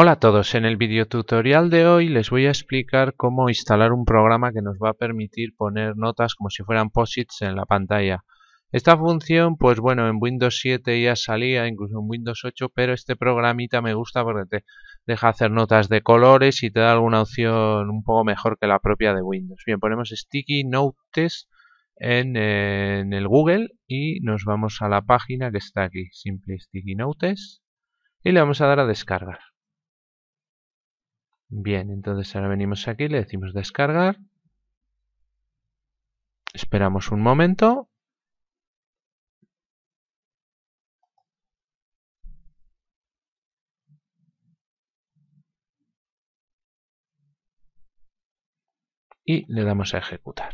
Hola a todos, en el tutorial de hoy les voy a explicar cómo instalar un programa que nos va a permitir poner notas como si fueran posits en la pantalla. Esta función, pues bueno, en Windows 7 ya salía, incluso en Windows 8, pero este programita me gusta porque te deja hacer notas de colores y te da alguna opción un poco mejor que la propia de Windows. Bien, ponemos Sticky Notes en, en el Google y nos vamos a la página que está aquí, Simple Sticky Notes, y le vamos a dar a descargar. Bien, entonces ahora venimos aquí, le decimos descargar. Esperamos un momento. Y le damos a ejecutar.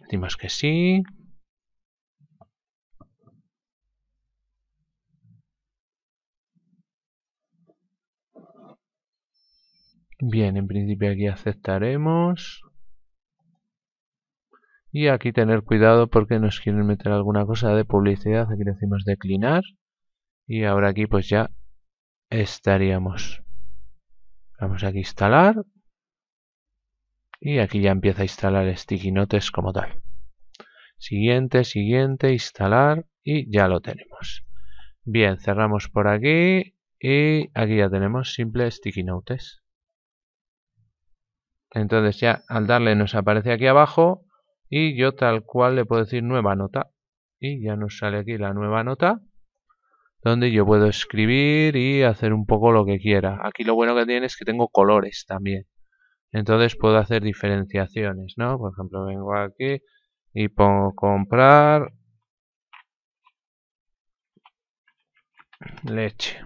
Decimos que sí, Bien, en principio aquí aceptaremos. Y aquí tener cuidado porque nos quieren meter alguna cosa de publicidad. Aquí decimos declinar. Y ahora aquí pues ya estaríamos. Vamos aquí a instalar. Y aquí ya empieza a instalar sticky notes como tal. Siguiente, siguiente, instalar y ya lo tenemos. Bien, cerramos por aquí y aquí ya tenemos simple sticky notes. Entonces ya al darle nos aparece aquí abajo y yo tal cual le puedo decir nueva nota. Y ya nos sale aquí la nueva nota donde yo puedo escribir y hacer un poco lo que quiera. Aquí lo bueno que tiene es que tengo colores también. Entonces puedo hacer diferenciaciones, ¿no? Por ejemplo, vengo aquí y pongo comprar leche.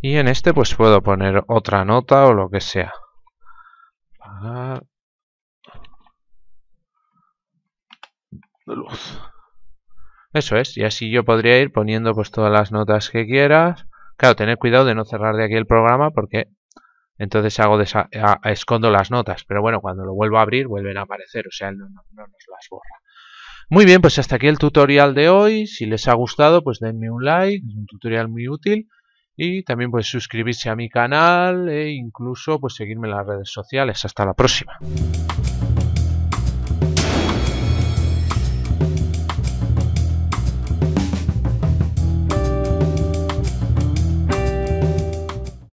Y en este pues puedo poner otra nota o lo que sea luz. Eso es, y así yo podría ir poniendo pues todas las notas que quieras. Claro, tener cuidado de no cerrar de aquí el programa porque entonces hago escondo las notas. Pero bueno, cuando lo vuelvo a abrir vuelven a aparecer, o sea, no, no nos las borra. Muy bien, pues hasta aquí el tutorial de hoy. Si les ha gustado, pues denme un like, es un tutorial muy útil y también puedes suscribirse a mi canal e incluso pues, seguirme en las redes sociales. Hasta la próxima.